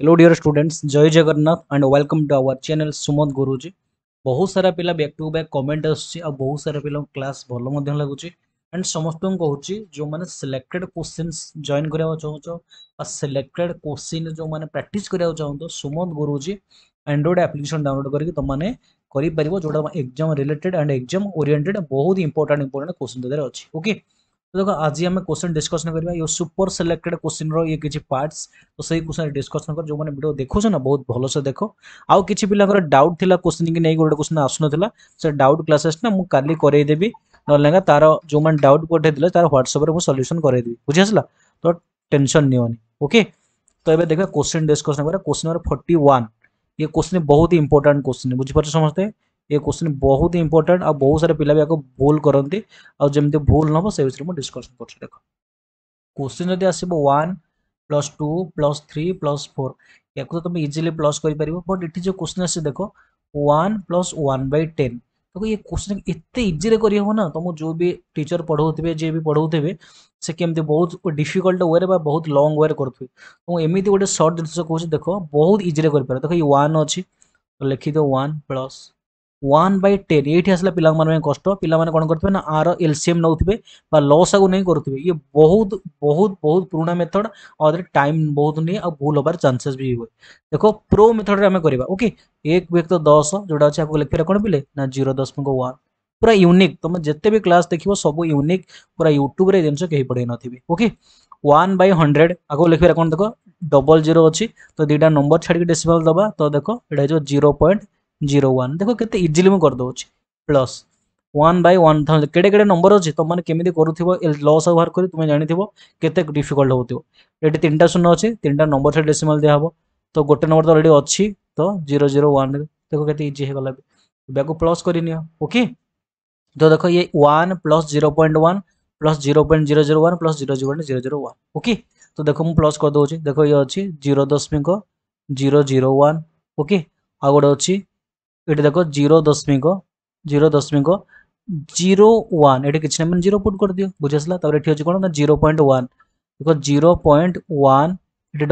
hello dear students जय Jagannath and welcome to our channel Sumat Guruji बहुत सारा पिला बैक टू बैक कमेंट आ बहुत सारा पिला क्लास भल लगुच एंड समस्त कहूँ जो मैंने सिलेक्टेड क्वेश्चन जॉन करा चाहो सिलेक्टेड क्वेश्चन जो मैंने प्राक्ट कर चाहते सुमत गुरुजी एंड्रोड आप्लिकेसन डाउनलोड करके तुमने कर पार जो exam related and exam oriented बहुत इंपोर्टेंट इंपोर्टां क्वेश्चन अच्छे ओके तो देखो आज आम क्वेश्चन डिस्कसन करवा ये सुपर सिलेक्टेड क्वेश्चन रे किसी पार्टस तो सही क्वेश्चन डिस्कसन कर जो मैंने भिड देखुना बहुत भल से देख आउ कि पीला डाउट थी क्वेश्चन की नहीं गोटे क्वेश्चन आसुनला से डाउट क्लासेस ना मुझे कल करदेवि ना लगेगा तार जो मैंने डाउट पठाई तार ह्वाट्सअप सल्यूसन करदेवि बुझी आसला तो टेनसन नियोनि ओके तो ये देखा क्वेश्चन डिस्कसन कर क्वेश्चन नंबर फर्टी ये क्वेश्चन बहुत ही इंपोर्टां क्वेश्चन बुझीपार समस्ते हैं ये क्वेश्चन बहुत ही इंपोर्टाट आ बहुत सारे पिला भी आपको भूल करते आमती भूल नब से विषय में डिस्कसन कर देख क्वेश्चन जब आसो plus two plus three plus four या तो तुम इजिली प्लस कर बट इट जो क्वेश्चन आस देख one plus one by ten देखो ये क्वेश्चन एत इजी करहब ना तुम तो जो भी टीचर पढ़ाओ जी भी पढ़ाओ से केमती मतलब बहुत डिफिकल्ट वे बहुत लंग वे करेंगे तुम एमती गोटे सर्ट जिन कौन देख बहुत इजी कर देख ये वन अच्छी लिखीद one plus one by ten ये आसा পিলাঙ্ কষ্ট পিলামানে কোণ করতে না ना आर एलसीएम বা लस आगे नहीं करेंगे ये बहुत बहुत बहुत পুরোনা मेथड और टाइम बहुत नहीं आ भूल हबार चांसेस भी हुए देखो प्रो मेथड रे हमें करबा ओके एक व्यक्त दस जोटा अच्छे आपको लिखे कौन पीले ना जीरो दशमिक वन पूरा यूनिक तुम जिते भी क्लास देख सब यूनिक पूरा यूट्यूब जिन कहीं पढ़े थे ओके वन बै हंड्रेड आगे लिखे कौन देख डबल जीरो अच्छी तो दुटा नंबर छाड़ी डेसीमल दबा तो देख ये जीरो पॉइंट जीरो वन देख के इजिली मुझे करदे प्लस वन बै वन कड़े केड़े नंबर अच्छे तुमने केमी कर लस बाहर कर तुम जाणी के डिफिकल्ट होती तीन टा शून्य अच्छे तीन टा नंबर से डेसीमाल दिया हम तो गोटे नंबर तो अलरेडी अच्छी तो जीरो जीरो वन देख के इजी हो गला ब्याक प्लस करनी ओके तो देख ये one plus zero point one plus zero point zero zero one plus zero zero point zero zero one okay तो देख मु प्लस करदे देख ये अच्छी जीरो दशमिक जीरो जीरो वन ओके आ गोटे अच्छी ये देख जीरो दशमिक जीरो दशमिक जीरो वन ये किसी ना मैंने जीरो पुट कर दि बुझाला कौन ना जीरो पॉइंट वन देख zero point one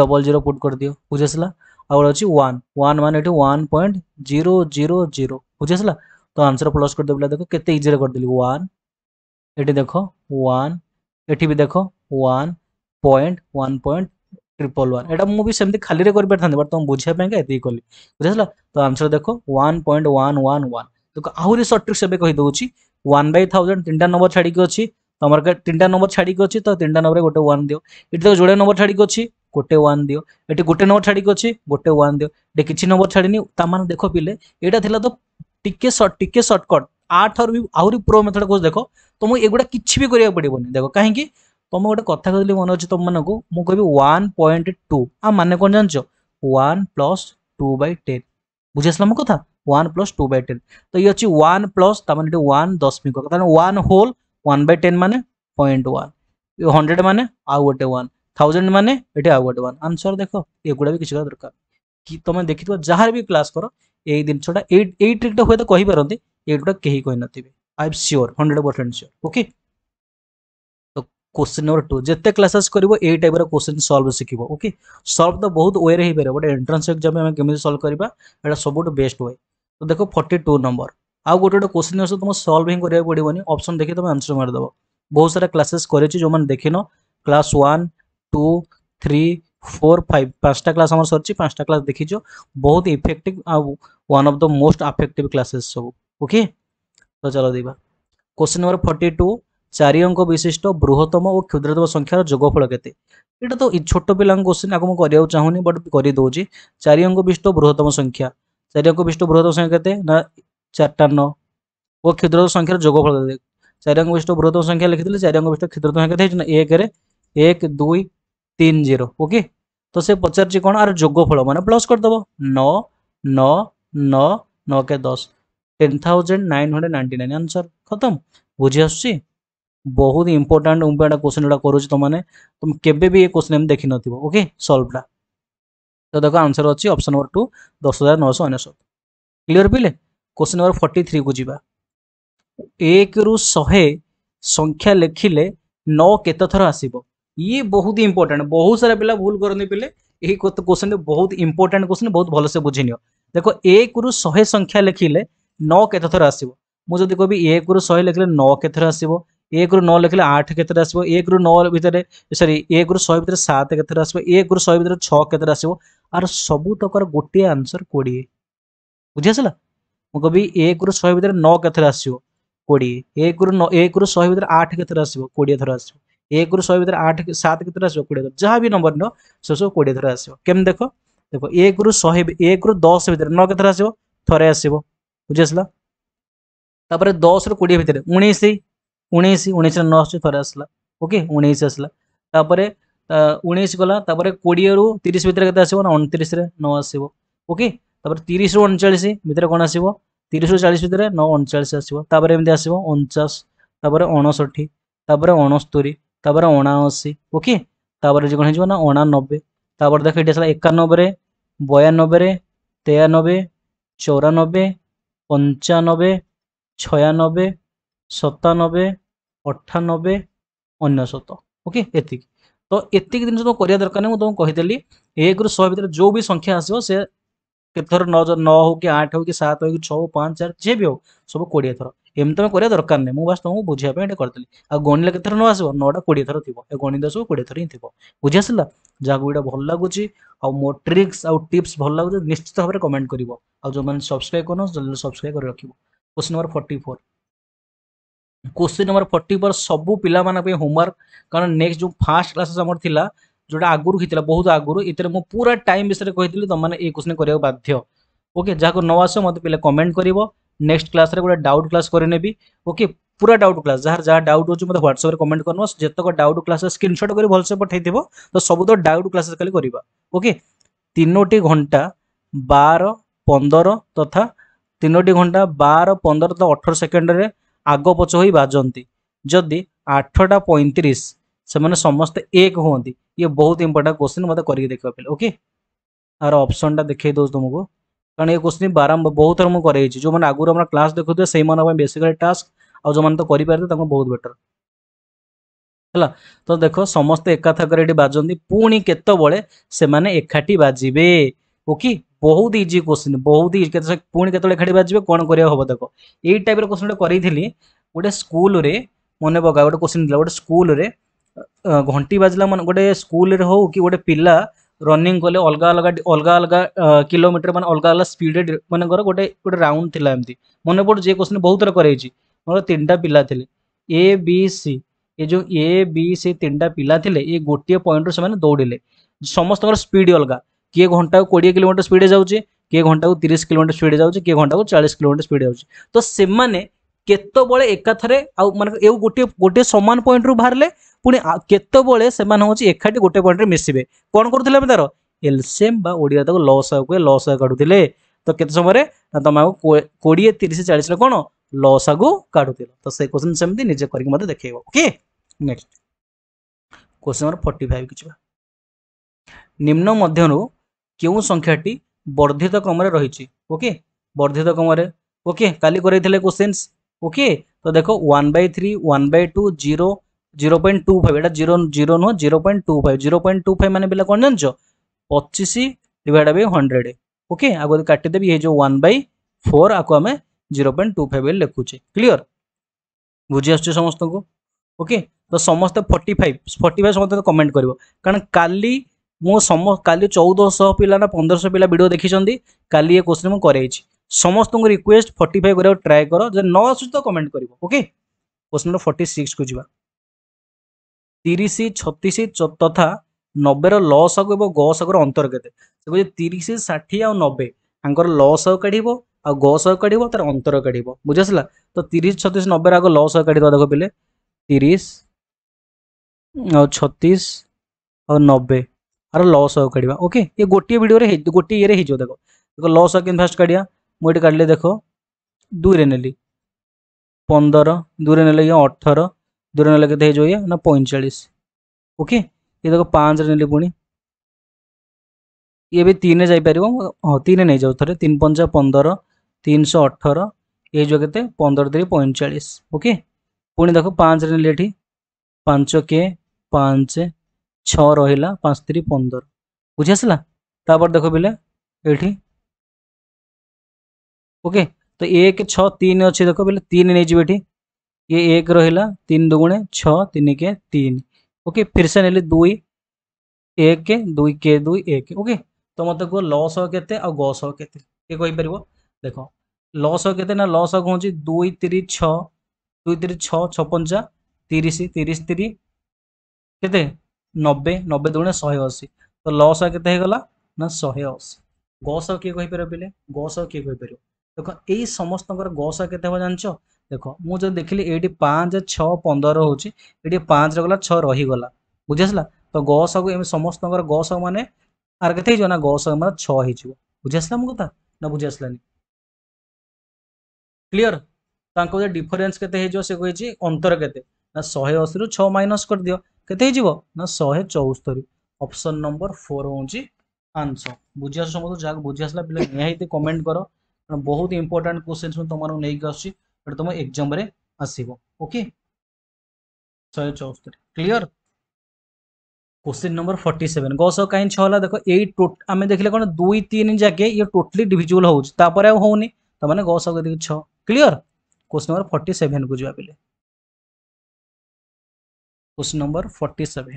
double zero put कर दि बुझाला आगे अच्छे वन वन वन ये one point zero zero zero बुझाला तो आंसर प्लस कर पे देख के इजी करदे वन ये देख वन ये देख one point one point triple one ଏଇଟା ମୁଁ ବି ସେମିତି ଖାଲିରେ କରିପାରିଥାନ୍ତି ବଟ୍ ତୁମକୁ ବୁଝିବା ପାଇଁକା ଏତିକି କଲି ବୁଝିଲା ତ ଆନ୍ସର୍ ଦେଖ one point one one one ଦେଖ ଆହୁରି ସର୍ଟ ଟ୍ରିକ୍ସ ଏବେ କହିଦେଉଛି ୱାନ୍ ବାଇ ଥାଉଜେଣ୍ଡ ତିନିଟା ନମ୍ବର ଛାଡ଼ିକି ଅଛି তোমার তিনটা নম্বর ছাড়ি অছি তো তিনটা নম্বরে গোটে ওয়ান দিও এটি তো যোড়ে নম্বর ছাড়ি অছি গোটে ওয়ান দিও এটি গোটে নম্বর ছাড়ি অছি গোটে ওয়ান দিও এটি কিছু নম্বর ছাড়িনি তা মানে দেখ পিলে এটা লা তো টিকে সর্ট টিকে সর্টকট আঠর বি আহরি প্রো মেথড কোচ দেখ তুমি এগুলা কিছু বি করা পড়বনি দেখ কাহি তো মই ଗୋଟେ କଥା କହିଲି ମନେ ଅଛି ତମମାନଙ୍କୁ ମୁଁ କହିବି 1.2 ଆଉ ମାନେ କ'ଣ ଜାଣିଛ 1 ପ୍ଲସ୍ 2 ବାଇ 10 ବୁଝି ଆସିଲା ମୋ କଥା 1 ପ୍ଲସ୍ 2 ବାଇ 10 ତ ଇଏ ଅଛି 1 ପ୍ଲସ୍ ତା ମାନେ ଏଠି 1 ଦଶମିକ ତାହେଲେ 1 ହୋଲ୍ 1 ବାଇ 10 ମାନେ 0.1 100 ମାନେ ଆଉ ଗୋଟେ 1 1000 ମାନେ ଏଠି ଆଉ ଗୋଟେ 1 ଆନ୍ସର ଦେଖ ଏଗୁଡ଼ା ବି କିଛି ଦରକାର କି ତମେ ଦେଖିଥିବ ଯାହାର ବି କ୍ଲାସ୍ କର ଏଇ ଜିନିଷଟା ଏଇ ଏଇ ଟ୍ରିକ୍ଟା ହୁଏତ କହିପାରନ୍ତି ଏଇଟା କେହି କହିନଥିବେ I am sure hundred percent sure okay question number two जिते क्लासेस कर टाइप रोश्चिन सल्व शिखो ओके सल्व तो बहुत वे हो पारे गोटे एंट्रांस एक्जाम में कमी सल्व करने सब बेस्ट वे तो देख फर्टी टू नंबर आउ गोटे गोटे क्वेश्चन अच्छे तुम सल्व ही करा पड़ोनी अप्सन देखिए तुम आंसर मारद बहुत सारा क्लासेस कर जो class one two three four five पांचटा क्लास सर पांचटा क्लास देखीच बहुत effective one of the most effective classes सब ओके तो चलो देवा क्वेश्चन नंबर फर्टी टू चारि अंक विशिष्ट बृहतम और क्षुद्रतम संख्यार जोगफल के तो छोट पिला क्वेश्चन आपको मुझे चाहूनी बट करदे चारि अंक विशिष्ट बृहतम संख्या चारि अंक विशिष्ट बृहतम संख्या के चार्टान और क्षुद्रत संख्यार जोगफल चारि अंक विशिष्ट बृहतम संख्या लिखी थे चारि अंक विशिष्ट क्षुद्रत संख्या एक दुई तीन जीरो ओके तो से पचार कौन आर जोगफल मान प्लस करदेव नौ नौ नौ नौ के दस ten thousand nine hundred ninety nine answer खत्म बुझी आस ବହୁତ ଇମ୍ପୋର୍ଟାଣ୍ଟ ଏଇଟା କୋଶ୍ଚିନ୍ ଗୁଡ଼ା କରୁଛି ତୁମମାନେ ତୁମେ କେବେ ବି ଏ କୋଶ୍ଚିନ୍ ଏମିତି ଦେଖିନଥିବ ଓକେ ସଲ୍ଭଟା ତ ଦେଖ ଆନ୍ସର ଅଛି ଅପସନ୍ ନମ୍ବର ଟୁ ଦଶ ହଜାର ନଅଶହ ଅନେଶ୍ୱତ କ୍ଲିଅର ପିଲେ କୋଶ୍ଚିନ୍ ନମ୍ବର ଫର୍ଟି ଥ୍ରୀକୁ ଯିବା ଏକରୁ ଶହେ ସଂଖ୍ୟା ଲେଖିଲେ ନଅ କେତେ ଥର ଆସିବ ଇଏ ବହୁତ ଇମ୍ପୋର୍ଟାଣ୍ଟ ବହୁତ ସାରା ପିଲା ଭୁଲ କରନ୍ତି ପିଲେ ଏହି କୋଶ୍ଚିନ୍ ବହୁତ ଇମ୍ପୋର୍ଟାଣ୍ଟ କୋଶ୍ଚିନ୍ ବହୁତ ଭଲସେ ବୁଝିନିଅ ଦେଖ ଏକରୁ ଶହେ ସଂଖ୍ୟା ଲେଖିଲେ ନଅ କେତେ ଥର ଆସିବ ମୁଁ ଯଦି କହିବି ଏକରୁ ଶହେ ଲେଖିଲେ ନଅ କେତେ ଥର ଆସିବ ଏକରୁ ନଅ ଲେଖିଲେ ଆଠ କେତେଟା ଆସିବ ଏକରୁ ନଅ ଭିତରେ ସରି ଏକରୁ ଶହେ ଭିତରେ ସାତ କେତେଟା ଆସିବ ଏକରୁ ଶହେ ଭିତରେ ଛଅ କେତେଟା ଆସିବ ଆର ସବୁତକର ଗୋଟିଏ ଆନ୍ସର କୋଡ଼ିଏ ବୁଝିଆସିଲା ମୁଁ କହିବି ଏକରୁ ଶହେ ଭିତରେ ନଅ କେତେଟା ଆସିବ କୋଡ଼ିଏ ଏକରୁ ନଅ ଏକରୁ ଶହେ ଭିତରେ ଆଠ କେତେଟା ଆସିବ କୋଡ଼ିଏ ଥର ଆସିବ ଏକରୁ ଶହେ ଭିତରେ ଆଠ ସାତ କେତେଟା ଆସିବ କୋଡ଼ିଏ ଥର ଯାହା ବି ନମ୍ବର ନିଅ ସେସବୁ କୋଡ଼ିଏ ଥର ଆସିବ କେମିତି ଦେଖ ଦେଖ ଏକରୁ ଶହେ ଏକରୁ ଦଶ ଭିତରେ ନଅ କେତେଥର ଆସିବ ଥରେ ଆସିବ ବୁଝିଆସିଲା ତାପରେ ଦଶରୁ କୋଡ଼ିଏ ଭିତରେ ଉଣେଇଶ ଉଣେଇଶ ଉଣେଇଶରେ ନଅ ଆସୁଛି ଥରେ ଆସିଲା ଓକେ ଉଣେଇଶ ଆସିଲା ତାପରେ ଉଣେଇଶ ଗଲା ତାପରେ କୋଡ଼ିଏରୁ ତିରିଶ ଭିତରେ କେତେ ଆସିବ ନା ଅଣତିରିଶରେ ନଅ ଆସିବ ଓକେ ତାପରେ ତିରିଶରୁ ଅଣଚାଳିଶ ଭିତରେ କ'ଣ ଆସିବ ତିରିଶରୁ ଚାଳିଶ ଭିତରେ ନଅ ଅଣଚାଳିଶ ଆସିବ ତାପରେ ଏମିତି ଆସିବ ଅଣଚାଶ ତାପରେ ଅଣଷଠି ତାପରେ ଅଣସ୍ତରୀ ତାପରେ ଅଣାଅଶୀ ଓକେ ତାପରେ ଯେ କ'ଣ ହେଇଯିବ ନା ଅଣାନବେ ତାପରେ ଦେଖ ଏଠି ଆସିଲା ଏକାନବେରେ ବୟାନବେରେ ତେୟାନବେ ଚଉରାନବେ ପଞ୍ଚାନବେ ଛୟାନବେ सतानबे अठानबे अनशत ओके ये तो ये जिन तुम कर दरकार नहीं तुमको कहीदेली एक रु शह भितर जो भी संख्या आसो से कतर नौ हो कि आठ हो कि सात हो कि छः पाँच चार जे भी हो सब कोड़े थर एम तुम कर दरकार नहीं मुझे तुमको बुझापे करी आ गणिले के न आसो नौटा कोड़े थर थी गणित सब कोड़े थर हिं थी बुझी आसला जहाँ गुटा भल लगुच आउ मो ट्रिक्स आउ टीप्स भल लगुच निश्चित भाव में कमेंट कर आ सब्सक्राइब कर सब्सक्राइब कर रख question number forty question number forty four ସବୁ ପିଲାମାନଙ୍କ ପାଇଁ ହୋମୱାର୍କ କାରଣ ନେକ୍ସଟ ଯେଉଁ ଫାଷ୍ଟ କ୍ଲାସେସ୍ ଆମର ଥିଲା ଯେଉଁଟା ଆଗରୁ ହେଇଥିଲା ବହୁତ ଆଗରୁ ଏଥିରେ ମୁଁ ପୁରା ଟାଇମ୍ ବିଷୟରେ କହିଥିଲି ତୁମମାନେ ଏଇ କୋଶ୍ଚିନ୍ କରିବାକୁ ବାଧ୍ୟ ଓକେ ଯାହାକୁ ନ ଆସ ମୋତେ ପିଲା କମେଣ୍ଟ କରିବ ନେକ୍ସଟ କ୍ଲାସ୍ରେ ଗୋଟେ ଡାଉଟ୍ କ୍ଲାସ୍ କରିନେବି ଓକେ ପୁରା ଡାଉଟ୍ କ୍ଲାସ୍ ଯାହାର ଯାହା ଡାଉଟ୍ ହେଉଛି ମୋତେ ହ୍ୱାଟ୍ସଆପ୍ରେ କମେଣ୍ଟ କରିନେବ ଯେତେକ ଡାଉଟ୍ କ୍ଲାସେସ୍ ସ୍କ୍ରିନସଟ୍ କରି ଭଲସେ ପଠାଇଥିବ ତ ସବୁ ତ ଡାଉଟ୍ କ୍ଲାସେସ୍ ଖାଲି କରିବା ଓକେ ତିନୋଟି ଘଣ୍ଟା ବାର ପନ୍ଦର ତଥା ତିନୋଟି ଘଣ୍ଟା ବାର ପନ୍ଦର ତଥା ଅଠର ସେକେଣ୍ଡରେ ଆଗପଛ ହୋଇ ବାଜନ୍ତି ଯଦି ଆଠଟା ପଇଁତିରିଶ ସେମାନେ ସମସ୍ତେ ଏକ ହୁଅନ୍ତି ଇଏ ବହୁତ ଇମ୍ପୋର୍ଟାଣ୍ଟ କୋଶ୍ଚିନ୍ ମୋତେ କରିକି ଦେଖିବା ପିଲା ଓକେ ଆର ଅପସନ୍ଟା ଦେଖେଇ ଦେଉଛି ତୁମକୁ କାରଣ ଏ କୋଶ୍ଚିନ୍ ବାରମ୍ବାର ବହୁତ ଥର ମୁଁ କରେଇଛି ଯେଉଁମାନେ ଆଗରୁ ଆମର କ୍ଲାସ୍ ଦେଖୁଥିବେ ସେଇମାନଙ୍କ ପାଇଁ ବେସିକାଲି ଟାସ୍କ ଆଉ ଯେଉଁମାନେ ତ କରିପାରିବେ ତାଙ୍କୁ ବହୁତ ବେଟର ହେଲା ତ ଦେଖ ସମସ୍ତେ ଏକା ଥାକରେ ଏଠି ବାଜନ୍ତି ପୁଣି କେତେବେଳେ ସେମାନେ ଏକାଠି ବାଜିବେ ଓକେ ବହୁତ ଇଜି କୋଶ୍ଚିନ୍ ବହୁତ ଇଜି କେତେ ପୁଣି କେତେବେଳେ ଖେଳିବା ଯିବେ କ'ଣ କରିବାକୁ ହବ ଦେଖ ଏଇ ଟାଇପ୍ର କୋଶ୍ଚିନ୍ ଗୋଟେ କରିଥିଲି ଗୋଟେ ସ୍କୁଲରେ ମନେ ପକା ଗୋଟେ କୋଶ୍ଚିନ୍ ଥିଲା ଗୋଟେ ସ୍କୁଲରେ ଘଣ୍ଟି ବାଜିଲା ମାନେ ଗୋଟେ ସ୍କୁଲରେ ହଉ କି ଗୋଟେ ପିଲା ରନିଂ କଲେ ଅଲଗା ଅଲଗା ଅଲଗା ଅଲଗା କିଲୋମିଟର ମାନେ ଅଲଗା ଅଲଗା ସ୍ପିଡ଼ରେ ମନେକର ଗୋଟେ ଗୋଟେ ରାଉଣ୍ଡ ଥିଲା ଏମିତି ମନେ ପଡ଼ୁ ଯେ କୋଶ୍ଚିନ୍ ବହୁତ ଥର କରାଇଛି ମୋର ତିନିଟା ପିଲା ଥିଲେ ଏ ବି ସି ଏ ଯେଉଁ ଏ ବି ସି ତିନିଟା ପିଲା ଥିଲେ ଏ ଗୋଟିଏ ପଏଣ୍ଟରୁ ସେମାନେ ଦୌଡ଼ିଲେ ସମସ୍ତଙ୍କର ସ୍ପିଡ଼ ଅଲଗା କିଏ ଘଣ୍ଟାକୁ କୋଡ଼ିଏ କିଲୋମିଟର ସ୍ପିଡ଼୍ରେ ଯାଉଛି କିଏ ଘଣ୍ଟାକୁ ତିରିଶ କିଲୋମିଟର ସ୍ପିଡ଼୍ରେ ଯାଉଛି କିଏ ଘଣ୍ଟାକୁ ଚାଳିଶ କିଲୋମିଟର ସ୍ପିଡ଼୍ରେ ଯାଉଛି ତ ସେମାନେ କେତେବେଳେ ଏକାଥରେ ଆଉ ମାନେ ଏଉ ଗୋଟିଏ ଗୋଟିଏ ସମାନ ପଏଣ୍ଟରୁ ବାହାରିଲେ ପୁଣି କେତେବେଳେ ସେମାନେ ହେଉଛି ଏକାଠି ଗୋଟେ ପଏଣ୍ଟରେ ମିଶିବେ କ'ଣ କରୁଥିଲେ ଆମେ ତାର ଏଲସିଏମ୍ ବା ଓଡ଼ିଆ ତାକୁ ଲସ୍ ଆଉ କୁହେ ଲସ୍ ଆଉ କାଢ଼ୁଥିଲେ ତ କେତେ ସମୟରେ ତମେ ଆଉ କୋଡ଼ିଏ ତିରିଶ ଚାଳିଶରେ କ'ଣ ଲସ୍ ଆଗୁ କାଢ଼ୁଥିଲ ତ ସେ କୋଶ୍ଚିନ୍ ସେମିତି ନିଜେ କରିକି ମୋତେ ଦେଖେଇବ okay next question number forty five କି ଯିବା ନିମ୍ନ ମଧ୍ୟରୁ କେଉଁ ସଂଖ୍ୟାଟି ବର୍ଦ୍ଧିତ କ୍ରମରେ ରହିଛି ଓକେ ବର୍ଦ୍ଧିତ କ୍ରମରେ ଓକେ କାଲି କରେଇଥିଲେ କୋଶ୍ଚିନ୍ସ ଓକେ ତ ଦେଖ one by three one by two zero zero point two five ଏଇଟା ଜିରୋ ଜିରୋ ନୁହଁ zero point two five zero point two five ମାନେ ପିଲା କ'ଣ ଜାଣିଛ ପଚିଶ ଡିଭାଇଡ଼ ବାଇ ହଣ୍ଡ୍ରେଡ଼ ଓକେ ଆକୁ ଯଦି କାଟିଦେବି ଏଇ ଯେଉଁ ୱାନ୍ ବାଇ ଫୋର୍ ଆକୁ ଆମେ ଜିରୋ ପଏଣ୍ଟ ଟୁ ଫାଇଭ୍ ବୋଲି ଲେଖୁଛେ କ୍ଲିଅର ବୁଝି ଆସୁଛି ସମସ୍ତଙ୍କୁ ଓକେ ତ ସମସ୍ତେ ଫର୍ଟି ଫାଇଭ୍ ଫର୍ଟି ଫାଇଭ୍ ସମସ୍ତେ କମେଣ୍ଟ କରିବ କାରଣ କାଲି ମୁଁ ସମ କାଲି ଚଉଦଶହ ପିଲା ନା ପନ୍ଦରଶହ ପିଲା ଭିଡ଼ିଓ ଦେଖିଛନ୍ତି କାଲି ଏ କୋଶ୍ଚିନ୍ ମୁଁ କରେଇଛି ସମସ୍ତଙ୍କୁ ରିକ୍ୱେଷ୍ଟ ଫର୍ଟି ଫାଇଭ୍ କରିବାକୁ ଟ୍ରାଏ କର ଯେ ନ ଆସୁଛି ତ କମେଣ୍ଟ କରିବ ଓକେ କୋଶ୍ଚିନ୍ ନମ୍ବର ଫର୍ଟି ସିକ୍ସକୁ ଯିବା ତିରିଶ ଛତିଶ ତଥା ନବେର ଲ ସାଗୁ ଏବଂ ଗ ସାଗୁର ଅନ୍ତର କେତେ ସେ କହୁଛି ତିରିଶ ଷାଠିଏ ଆଉ ନବେ ତାଙ୍କର ଲ ସାଗୁ କାଢ଼ିବ ଆଉ ଗ ସାଗୁ କାଢ଼ିବ ତାର ଅନ୍ତର କାଢ଼ିବ ବୁଝିଆସିଲା ତ ତିରିଶ ଛତିଶ ନବେର ଆଗ ଲ ସାଗୁ କାଢ଼ିବା ଦେଖ ପିଲେ ତିରିଶ ଆଉ ଛତିଶ ଆଉ ନବେ आर लस का ओके ये गोटे भिडे गोटे ये हो देख देख लस इनभेस्ट काढ़िया मुझे काढ़ देख दुई रेली पंदर दुई ना अठर दुई ना के ना पैंचाश ओके ये देख पाँच नीली पुणी ये भी तीन जापर हाँ तीन नहीं जाऊ थे तीन पंचा पंदर तीन शौ अठर ये जो के पंदर तरी पैंचाश ओके पुणी देख पाँच नीली पांच के पाँच छाला पाँच तीस पंदर बुझीसला तापर देख पे ये ओके तो एक छन अच्छे देख पे तीन नहींजे ये एक रहा तीन दुगुण छन के तीन ओके फिर से नी दुई एक दुई के दुई एक ओके तो मत कह लश के गश के कहींपर देख लस के लस कौन दुई तीस छई तीस छपंचा तीस तीस तीस के নবে নবে দুগুণে শহে অশী ତ ଲସ କେତେ ହେଇଗଲା ନା ଶହେ ଅଶୀ ଗସ କିଏ କହିପାରିବ ପିଲେ ଗସ କିଏ କହିପାରିବ ଦେଖ ଏଇ ସମସ୍ତଙ୍କର ଗସ କେତେ ହେବ ଜାଣିଛ ଦେଖ ମୁଁ ଯଦି ଦେଖିଲି ଏଇଠି ପାଞ୍ଚ ଛଅ ପନ୍ଦର ହେଉଛି ଏଇଠି ପାଞ୍ଚରେ ଗଲା ଛଅ ରହିଗଲା ବୁଝିଆସିଲା ତ ଗସକୁ ଏମିତି ସମସ୍ତଙ୍କର ଗସ ମାନେ ଆର କେତେ ହେଇଯିବ ନା ଗସ ମାନେ ଛଅ ହେଇଯିବ ବୁଝିଆସିଲା ମୋ କଥା ନା ବୁଝିଆସିଲାନି କ୍ଲିଅର ତାଙ୍କ ଭିତରେ ଡିଫରେନ୍ସ କେତେ ହେଇଯିବ ସେ କହିଛି ଅନ୍ତର କେତେ ନା ଶହେ ଅଶୀରୁ ଛଅ ମାଇନସ୍ କରିଦିଅ कैसे शहे चौस्तरी अपसन नंबर फोर हूँ आंसर बुझी आस समझ जहाँ बुझी आसला पे निहित कमेंट कर बहुत इंपोर्टा क्वेश्चन मुझे तुमको नहीं आसमें एग्जाम आसके शहे चौस्तरी clear question number forty seven guess कहीं छाला देख ये आम देखे कौन दुई तीन जगह ये टोटली डिजुआल होपर आउ हो छ clear question number forty seven को जी पे क्वेश्चन नंबर फोर्टी सेवन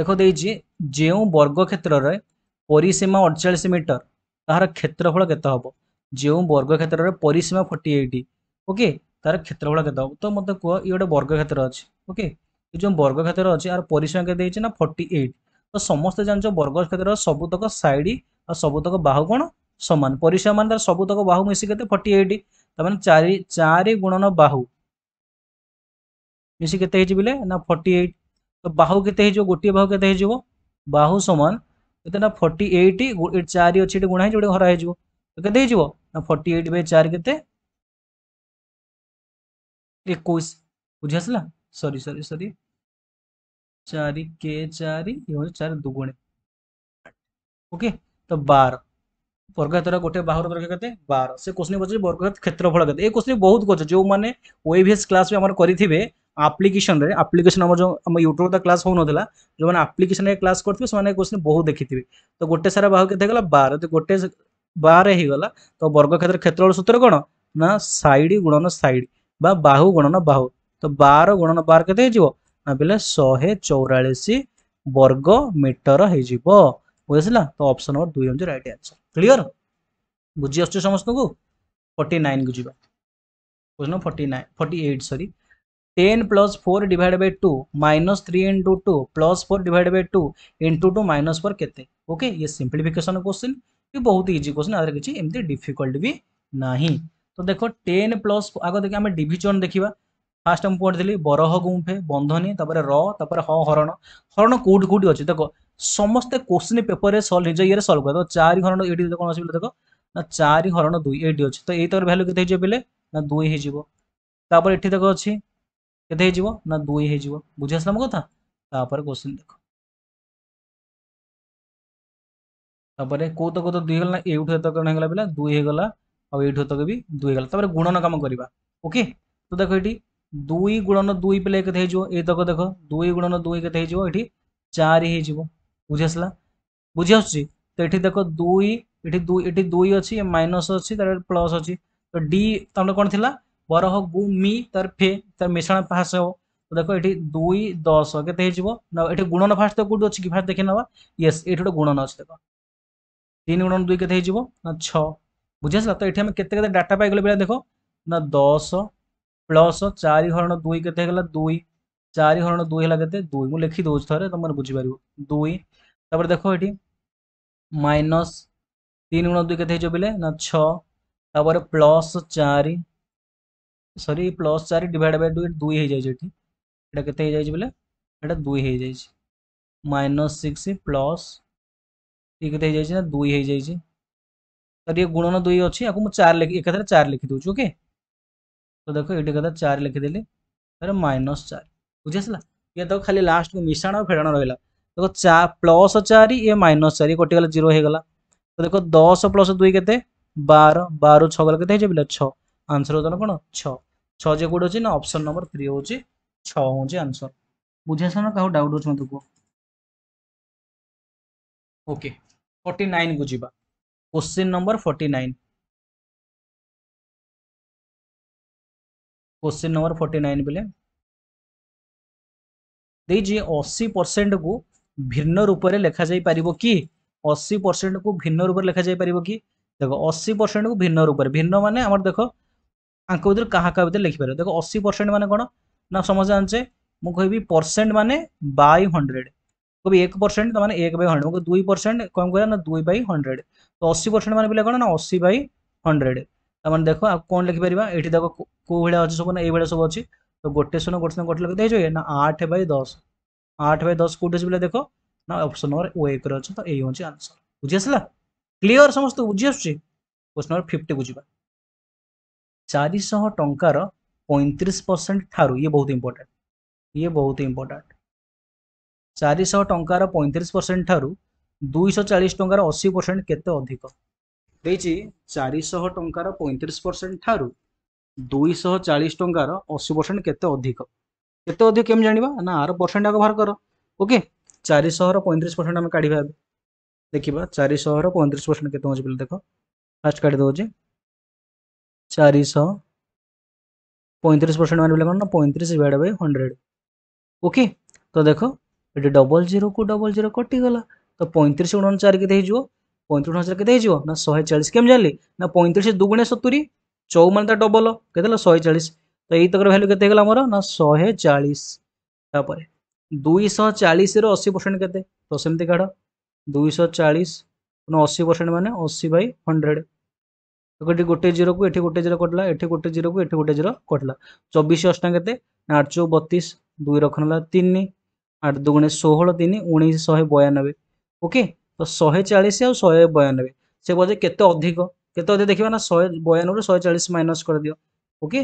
देख दे जो वर्ग क्षेत्र परिसीमा अड़चाश मीटर तहार क्षेत्रफल के जो वर्ग क्षेत्र परिसीमा फोर्टी एट ओके तार क्षेत्रफल के तो मत कह ये वर्ग क्षेत्र अच्छे ओके जो वर्ग क्षेत्र अच्छे यार परिसीमा के ना फोर्टी एट तो समस्त जानते वर्ग क्षेत्र सबुतक सैड और सबुतक बाहू कौन सामान परिसीमा मान तर सबुतक बाहू मिसी के फोर्टी एट तमें चार चार गुणन बाहू मिसी के बिले ना फर्टी एट तो बाहू के गोटे बाहू के बाहू सामान ना फर्टी एट चार अच्छे गुणा है घर हो ना फर्टी एट बै चार के एक बुझीसला सरी सरी सरी चार के चार चार दुगुणे ओके तो बार ବର୍ଗାକାର ଗୋଟେ ବାହାର ଦରକାର କେତେ ବାର ସେ କୋଶ୍ଚିନ୍ ପଚାରୁଛି ବର୍ଗାକାର କ୍ଷେତ୍ରଫଳ କେତେ ଏ କୋଶ୍ଚିନ୍ ବହୁତ କରୁଛି ଯେଉଁମାନେ ଓଏଭିଏସ୍ କ୍ଲାସ୍ ବି ଆମର କରିଥିବେ ଆପ୍ଲିକେସନ୍ରେ ଆପ୍ଲିକେସନ୍ ଆମର ଯେଉଁ ଆମ ୟୁଟ୍ୟୁବ୍ରେ ତ କ୍ଲାସ୍ ହେଉନଥିଲା ଯେଉଁମାନେ ଆପ୍ଲିକେସନ୍ରେ କ୍ଲାସ୍ କରିଥିବେ ସେମାନେ ଏ କୋଶ୍ଚିନ୍ ବହୁତ ଦେଖିଥିବେ ତ ଗୋଟେ ସାରା ବାହୁ କେତେ ହେଇଗଲା ବାର ଯଦି ଗୋଟେ ବାର ହେଇଗଲା ତ ବର୍ଗକ୍ଷେତ୍ର କ୍ଷେତ୍ରଫଳ ସୂତ୍ର କ'ଣ ନା ସାଇଡ଼ ଗୁଣନ ସାଇଡ଼ ବା ବାହୁ ଗୁଣନ ବାହୁ ତ ବାର ଗୁଣନ ବାର କେତେ ହେଇଯିବ ନା ବୋଲେ ଶହେ ଚଉରାଳିଶ ବର୍ଗ ମିଟର ହେଇଯିବ ବୁଝିଲା ତ ଅପସନ୍ ନମ୍ବର ଦୁଇ ହେଉଛି ରାଇଟ୍ ଆନ୍ସର୍ क्लीयर बुझी आस समस्त को नाइन को जी बुझल forty nine forty eight sorry ten plus four divide by two minus three into two plus four divide by two into two minus four के ओके ये सिंप्लीफिकेसन क्वेश्चन ये बहुत इजी क्वेश्चन तो आगे किसी एमती डिफिकल्ट भी ना तो देख टेन प्लस आग देखिए आम डिजन देखा ফার্স্ট ମୁଁ ପଢ଼ିଥିଲି ବରହ ଗୁମ୍ଫେ ବନ୍ଧନୀ ତାପରେ ର ତାପରେ ହ ହରଣ ହରଣ କୋଉଠି କୋଉଠି ଅଛି ଦେଖ ସମସ୍ତେ କୋଶ୍ଚିନ୍ ପେପରରେ ନିଜ ଇଏରେ ସଲ୍ଭ କର ତ ଚାରି ହରଣ ଏଇଠି କ'ଣ ଅଛି ଦେଖ ନା ଚାରି ହରଣ ଦୁଇ ଏଇଠି ଅଛି ତ ଏଇ ତାର ଭ୍ୟାଲ୍ୟୁ କେତେ ହେଇଯିବ ପିଲେ ନା ଦୁଇ ହେଇଯିବ ତାପରେ ଏଠି ଦେଖ ଅଛି କେତେ ହେଇଯିବ ନା ଦୁଇ ହେଇଯିବ ବୁଝି ଆସିଲା ମୋ କଥା ତାପରେ କୋଶ୍ଚିନ୍ ଦେଖ ତାପରେ କୋଉ ତକ ତ ଦୁଇ ହେଇଗଲା ଏଇଠୁ ଏତକ ହେଇଗଲା ପିଲା ଦୁଇ ହେଇଗଲା ଆଉ ଏଇଠୁ ଏତକ ବି ଦୁଇ ହେଇଗଲା ତାପରେ ଗୁଣନ କାମ କରିବା ଓକେ ତ ଦେଖ ଏଠି ଦୁଇ ଗୁଣନ ଦୁଇ ପିଲା କେତେ ହେଇଯିବ ଏଇତକ ଦେଖ ଦୁଇ ଗୁଣନ ଦୁଇ କେତେ ହେଇଯିବ ଏଠି ଚାରି ହେଇଯିବ ବୁଝି ଆସିଲା ବୁଝି ଆସୁଛି ତ ଏଠି ଦେଖ ଦୁଇ ଏଠି ଦୁଇ ଏଠି ଦୁଇ ଅଛି ମାଇନସ୍ ଅଛି ତାର ପ୍ଲସ୍ ଅଛି ତ ଡି ତାଙ୍କର କ'ଣ ଥିଲା ବରହ ଗୁ ମି ତାର ଫେ ତାର ମିଶାଣ ପାସ ହେବ ତ ଦେଖ ଏଠି ଦୁଇ ଦଶ କେତେ ହେଇଯିବ ନା ଏଠି ଗୁଣନ ଫାଷ୍ଟ ତ କୋଉଠି ଅଛି କି ଫାଷ୍ଟ ଦେଖି ନେବା ୟେସ୍ ଏଠି ଗୋଟେ ଗୁଣନ ଅଛି ଦେଖ ତିନି ଗୁଣନ ଦୁଇ କେତେ ହେଇଯିବ ନା ଛଅ ବୁଝି ଆସିଲା ତ ଏଠି ଆମେ କେତେ କେତେ ଡାଟା ପାଇଗଲେ ପିଲା ଦେଖ ନା ଦଶ प्लस चार हरण दुई के दुई चार हरण दुई है दुई मुझे लिखिद दौर थे तुम मैंने दुई तप देख ये माइनस तीन गुण दुई के बोले ना छपर प्लस चार सरी प्लस चार डिड बै दुई दुई हो जाए के बोले दुई हो जा माइनस सिक्स प्लस ये दुई हो जाए गुणन दुई अच्छी मुझे चार लिख एक चार लिखिदे ओके तो देखो ये कदा चार लिखिदेली तर माइनस चार बुझी ये देखो खाली लास्ट को मिशाण और फेड़ाण रहा देखो चा प्लस चार ये माइनस चार कटिगला जीरो होगा तो देखो दस प्लस दुई के बार बार छह के पिला छ आंसर होता कौन छ जे कौट अच्छे ना अप्सन नंबर थ्री हूँ छ हूँ आंसर बुझे आस ना क्या डाउट अच्छे मत कह ओके फोर्टी नाइन को जी question number forty nine question number forty nine बोले ଦେଇଛି ଅଶୀ ପରସେଣ୍ଟକୁ ଭିନ୍ନ ରୂପରେ ଲେଖାଯାଇପାରିବ କି ଅଶୀ ପରସେଣ୍ଟକୁ ଭିନ୍ନ ରୂପରେ ଲେଖାଯାଇପାରିବ କି ଦେଖ ଅଶୀ ପରସେଣ୍ଟକୁ ଭିନ୍ନ ରୂପରେ ଭିନ୍ନ ମାନେ ଆମର ଦେଖ ଆଙ୍କ ଭିତରୁ କାହା କାହା ଭିତରେ ଲେଖିପାରିବ ଦେଖ ଅଶୀ ପରସେଣ୍ଟ ମାନେ କ'ଣ ନା ସମସ୍ତେ ଜାଣିଛେ ମୁଁ କହିବି ପରସେଣ୍ଟ ମାନେ ବାଇ ହଣ୍ଡ୍ରେଡ଼ କହିବି ଏକ ପରସେଣ୍ଟ ତାମାନେ ଏକ ବାଇ ହଣ୍ଡ୍ରେଡ଼ ମୁଁ ଦୁଇ ପରସେଣ୍ଟ କ'ଣ କହିବା ନା ଦୁଇ ବାଇ ହଣ୍ଡ୍ରେଡ଼ ତ ଅଶୀ ପରସେଣ୍ଟ ମାନେ ପିଲା କ'ଣ ନା ଅଶୀ ବାଇ ହଣ୍ଡ୍ରେଡ଼ ତାମାନେ ଦେଖ ଆଉ କ'ଣ ଲେଖିପାରିବା ଏଠି ଦେଖ କେଉଁ ଭଳିଆ ଅଛି ସବୁ ନା ଏଇଭଳିଆ ସବୁ ଅଛି ତ ଗୋଟେ ଶୂନ ଗୋଟେ ଶୂନ ଗୋଟେ ଲେଖି ଦେଇଛୁ ନା ଆଠ ବାଇ ଦଶ ଆଠ ବାଇ ଦଶ କେଉଁଠି ଅଛି ବୋଲେ ଦେଖ ନା ଅପସନ୍ ନମ୍ବର ଓ ଏକରେ ଅଛି ତ ଏଇ ହେଉଛି ଆନ୍ସର ବୁଝି ଆସିଲା କ୍ଲିଅର ସମସ୍ତେ ବୁଝି ଆସୁଛି କୋଶ୍ଚିନ୍ ନମ୍ବର ଫିଫ୍ଟିକୁ ଯିବା ଚାରିଶହ ଟଙ୍କାର ପଇଁତିରିଶ ପରସେଣ୍ଟ ଠାରୁ ଇଏ ବହୁତ ଇମ୍ପୋର୍ଟାଣ୍ଟ ଇଏ ବହୁତ ଇମ୍ପୋର୍ଟାଣ୍ଟ ଚାରିଶହ ଟଙ୍କାର ପଇଁତିରିଶ ପରସେଣ୍ଟ ଠାରୁ ଦୁଇଶହ ଚାଳିଶ ଟଙ୍କାର ଅଶୀ ପରସେଣ୍ଟ କେତେ ଅଧିକ चारिश टकर पैंतीस परसेंट ठारु दुईश चालीस टकर अशी परसेंट केत अधिक केत जाना ना आर परसेंट आगे बाहर कर ओके चारिश रैंतीस परसेंट आम काढ़ देखा चारिश रैंतीस परसेंट के देख फास्ट का चार पैंतीस परसेंट मान पे कौन ना पैंतीस डिवाइड बै हंड्रेड ओके तो देख ये डबल जीरो को डबल जीरो कटिगला तो पैंतीस गुण चार के ପଇଁତିରିଶ ହଜାର କେତେ ହେଇଯିବ ନା ଶହେ ଚାଳିଶ କେମିତି ଜାଣିଲି ନା ପଇଁତିରିଶ ଦୁଗୁଣେ ସତୁରି ଚଉମାନେ ତା ଡବଲ କେତେ ହେଲା ଶହେ ଚାଳିଶ ତ ଏଇ ତକର ଭାଲ୍ୟୁ କେତେ ହେଇଗଲା ଆମର ନା ଶହେ ଚାଳିଶ ତାପରେ ଦୁଇଶହ ଚାଳିଶରୁ ଅଶୀ ପରସେଣ୍ଟ କେତେ ତ ସେମିତି କାଢ଼ ଦୁଇଶହ ଚାଳିଶ ଅଶୀ ପରସେଣ୍ଟ ମାନେ ଅଶୀ ବାଇ ହଣ୍ଡ୍ରେଡ଼ ଏଠି ଗୋଟେ ଜିରୋକୁ ଏଠି ଗୋଟେ ଜିରୋ କଟିଲା ଏଠି ଗୋଟେ ଜିରୋକୁ ଏଠି ଗୋଟେ ଜିରୋ କଟିଲା ଚବିଶ ଅଷ୍ଟା କେତେ ନା ଆଠ ଚଉ ବତିଶ ଦୁଇ ରଖ ନେଲା ତିନି ଆଠ ଦୁଗୁଣେ ଷୋହଳ ତିନି ଉଣେଇଶ ଶହେ ବୟାନବେ ଓକେ ତ ଶହେ ଚାଳିଶ ଆଉ ଶହେ ବୟାନବେ ସେ ବୋଧେ କେତେ ଅଧିକ କେତେ ଅଧିକ ଦେଖିବା ନା ଶହେ ବୟାନବେରୁ ଶହେ ଚାଳିଶ ମାଇନସ୍ କରିଦିଅ ଓକେ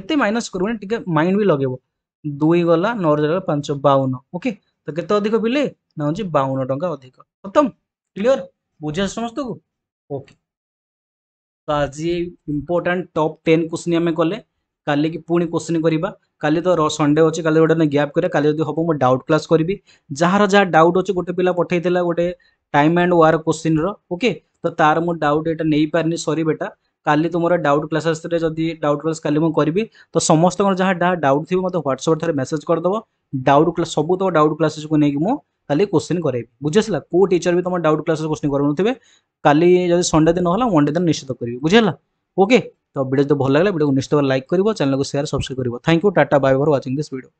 ଏତେ ମାଇନସ୍ କରିବନି ଟିକେ ମାଇଣ୍ଡ ବି ଲଗେଇବ ଦୁଇ ଗଲା ନଅ ଜାଗାରେ ପାଞ୍ଚ ବାଉନ ଓକେ ତ କେତେ ଅଧିକ ପିଲେ ନା ହେଉଛି ବାଉନ ଟଙ୍କା ଅଧିକ ଖତମ କ୍ଲିଅର ବୁଝିଆ ସମସ୍ତଙ୍କୁ ଓକେ ତ ଆଜି ଇମ୍ପୋର୍ଟାଣ୍ଟ ଟପ୍ ଟେନ୍ କୋଶ୍ଚିନ୍ ଆମେ କଲେ କାଲିକି ପୁଣି କୋଶ୍ଚିନ୍ କରିବା কালি তো সন্ডে অছি কালি গোটে না গ্যাপ করে কালি যদি হব মু ডাউট ক্লাস করবি যাহার যা ডাউট অছি গোটে পিলা পঠাইলা গোটে টাইম এন্ড ওয়ার কোশ্চিন র ওকে তো তার মু ডাউট এটা নেই পারিনি সরি বেটা কালি তোমার ডাউট ক্লাসেসরে যদি ডাউট ক্লাস কালি মু করবি তো সমস্ত যা ডাউট থিব মতো হোয়াটসঅ্যাপ থারে মেসেজ করদেব ডাউট ক্লাস সবু তো ডাউট ক্লাসেস কু নেকি মু কালি কোশ্চিন করাইবি বুঝি আসলা কেউ টিচর বি তোমার ডাউট ক্লাসেস কোশ্চিন করুনথিবে কালি যদি সন্ডে দিন হলা মন্ডে দিন নিশ্চিত করবি বুঝি হলা ওকে তো ভিডিও যদি ভালো লাগলে ভিডিওকে নিশ্চিত লাইক করব চ্যানেলকে সেয়ার সবসক্রাইব করব thank you tata bye for watching this video